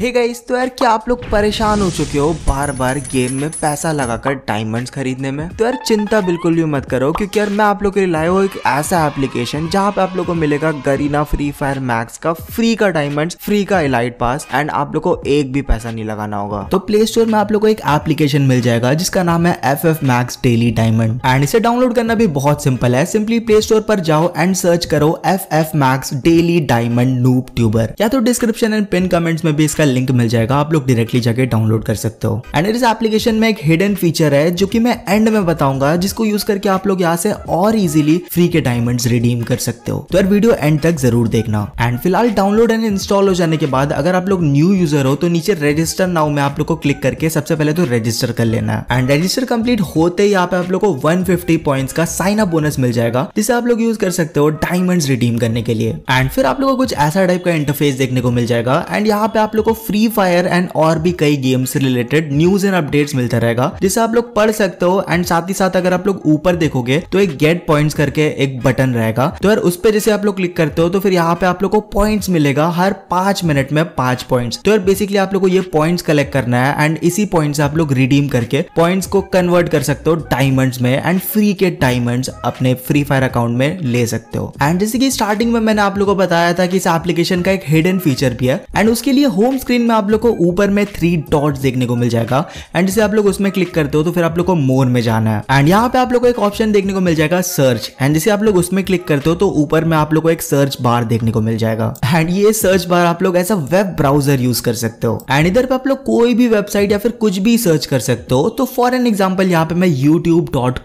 hey guys तो यार क्या आप लोग परेशान हो चुके हो बार बार गेम में पैसा लगाकर डायमंड्स खरीदने में तो यार चिंता बिल्कुल भी मत करो क्योंकि यार मैं आप लोग के लिए लाया हूँ एक ऐसा एप्लीकेशन जहाँ पे आप लोग को मिलेगा गरीना फ्री फायर मैक्स का फ्री का डायमंड फ्री का इलाइट पास एंड आप लोग को एक भी पैसा नहीं लगाना होगा तो प्ले स्टोर में आप लोग को एक एप्लीकेशन मिल जाएगा जिसका नाम है F F max daily diamond and इसे डाउनलोड करना भी बहुत सिंपल है सिंपली प्ले स्टोर पर जाओ एंड सर्च करो F F max daily diamond noob tuber या तो डिस्क्रिप्शन एंड पिन कमेंट्स में भी इसका का लिंक मिल जाएगा आप लोग डायरेक्टली जाके डाउनलोड कर सकते हो एंड इस एप्लीकेशन में एक हिडन फीचर है जो कि मैं एंड में बताऊंगा जिसको यूज करके आप लोग यहाँ से और इजिली फ्री के डायमंड रिडीम कर सकते हो तो यार वीडियो एंड तक जरूर देखना एंड फिलहाल डाउनलोड एंड इंस्टॉल हो जाने के बाद अगर आप लोग न्यू यूजर हो तो नीचे रजिस्टर नाउ में आप लोग को क्लिक करके सबसे पहले तो रजिस्टर कर लेना एंड रजिस्टर कंप्लीट होते ही यहाँ पे आप लोग को वन पॉइंट्स का साइन अप बोनस मिल जाएगा जिसे आप लोग यूज कर सकते हो डायमंड रिडीम करने के लिए एंड फिर आप लोग को कुछ ऐसा टाइप का इंटरफेस देखने को मिल जाएगा एंड यहाँ पे आप लोग को फ्री फायर एंड और भी कई गेम से रिलेटेड न्यूज एंड अपडेट्स मिलता रहेगा जिसे आप लोग पढ़ सकते हो एंड साथ ही साथ अगर आप लोग ऊपर देखोगे तो एक गेट पॉइंट्स करके एक बटन रहेगा तो यार उस पर जैसे आप लोग क्लिक करते हो तो फिर यहाँ पे आप लोग को पॉइंट्स मिलेगा हर पांच मिनट में पांच पॉइंट्स तो यार बेसिकली आप लोग को ये पॉइंट्स कलेक्ट करना है एंड इसी पॉइंट से आप लोग रिडीम करके पॉइंट्स को कन्वर्ट कर सकते हो डायमंड्स में एंड फ्री के डायमंड्स अपने फ्री फायर अकाउंट में ले सकते हो एंड जैसे कि स्टार्टिंग में मैंने आप लोग को बताया था कि इस एप्लीकेशन का एक हिडन फीचर भी है एंड उसके लिए होम्स स्क्रीन में आप लोग को ऊपर में थ्री डॉट देखने को मिल जाएगा एंड जैसे आप लोग उसमें क्लिक करते हो तो फिर आप लोग को मोर में जाना है एंड यहाँ पे आप लोग को एक ऑप्शन देखने को मिल जाएगा सर्च एंड जैसे आप लोग उसमें क्लिक करते हो तो ऊपर में आप लोग को एक सर्च बार देखने को मिल जाएगा एंड ये सर्च बार आप लोग ऐसा वेब ब्राउजर यूज कर सकते हो एंड इधर पे आप लोग कोई भी वेबसाइट या फिर कुछ भी सर्च कर सकते हो तो फॉर एन एग्जाम्पल यहाँ पे मैं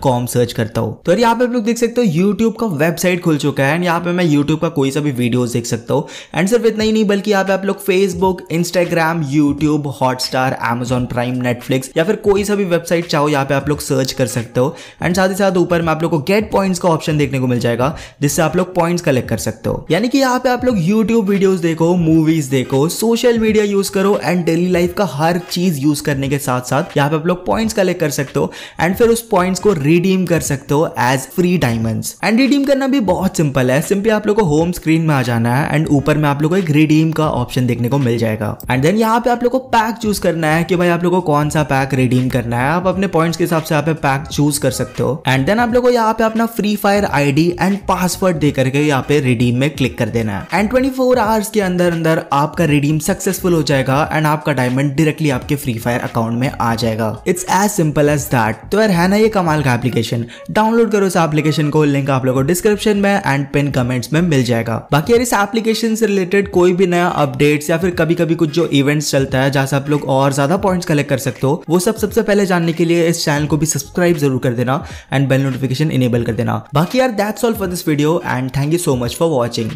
कॉम सर्च करता हूँ तो यहाँ पे आप लोग देख सकते हो यूट्यूब का वेबसाइट खुल चुका है एंड यहाँ पे मैं यूट्यूब का कोई सा भी वीडियो देख सकता हूँ एंड सिर्फ इतना ही नहीं बल्कि यहाँ पे आप लोग Facebook Insta Instagram YouTube Hotstar Amazon Prime Netflix या फिर कोई सा भी वेबसाइट चाहो यहाँ पे आप लोग सर्च कर सकते हो एंड साथ ही साथ ऊपर में आप लोग को गेट पॉइंट्स का ऑप्शन देखने को मिल जाएगा जिससे आप लोग पॉइंट्स कलेक्ट कर सकते हो यानी कि यहाँ पे आप लोग यूट्यूब वीडियोज देखो मूवीज देखो सोशल मीडिया यूज करो एंड डेली लाइफ का हर चीज यूज करने के साथ साथ यहाँ पे आप लोग पॉइंट्स कलेक्ट कर सकते हो एंड फिर उस पॉइंट्स को रिडीम कर सकते हो as free diamonds and redeem करना भी बहुत सिंपल है सिंपली आप लोग को होम स्क्रीन में आ जाना है एंड ऊपर में आप लोग को एक रिडीम का ऑप्शन देखने को मिल जाएगा जाएगा एंड देन यहाँ पे आप लोग को पैक चूज करना है कि भाई आप लोग को कौन सा पैक रिडीम करना है आप अपने पॉइंट्स के हिसाब से यहाँ पे पैक चूज कर सकते हो एंड देन आप लोग को यहाँ पे अपना free fire ID and password दे करके यहाँ पे रिडीम में क्लिक कर देना है एंड ट्वेंटी आवर्स के अंदर अंदर आपका रिडीम सक्सेसफुल हो जाएगा एंड आपका डायमंड डायरेक्टली आपके फ्री फायर अकाउंट में आ जाएगा it's as simple as that तो यार है ना ये कमाल का एप्लीकेशन डाउनलोड करो इस एप्लीकेशन को लिंक आप लोगों को डिस्क्रिप्शन में एंड पिन कमेंट्स में मिल जाएगा बाकी यार इस एप्लीकेशन से रिलेटेड कोई भी नया अपडेट्स या फिर कभी कभी कुछ जो इवेंट्स चलता है जहाँ से आप लोग और ज्यादा पॉइंट्स कलेक्ट कर सकते हो वो सब सबसे पहले जानने के लिए इस चैनल को भी सब्सक्राइब जरूर कर देना एंड बेल नोटिफिकेशन इनेबल कर देना बाकी यार that's all for this video and thank you so much for watching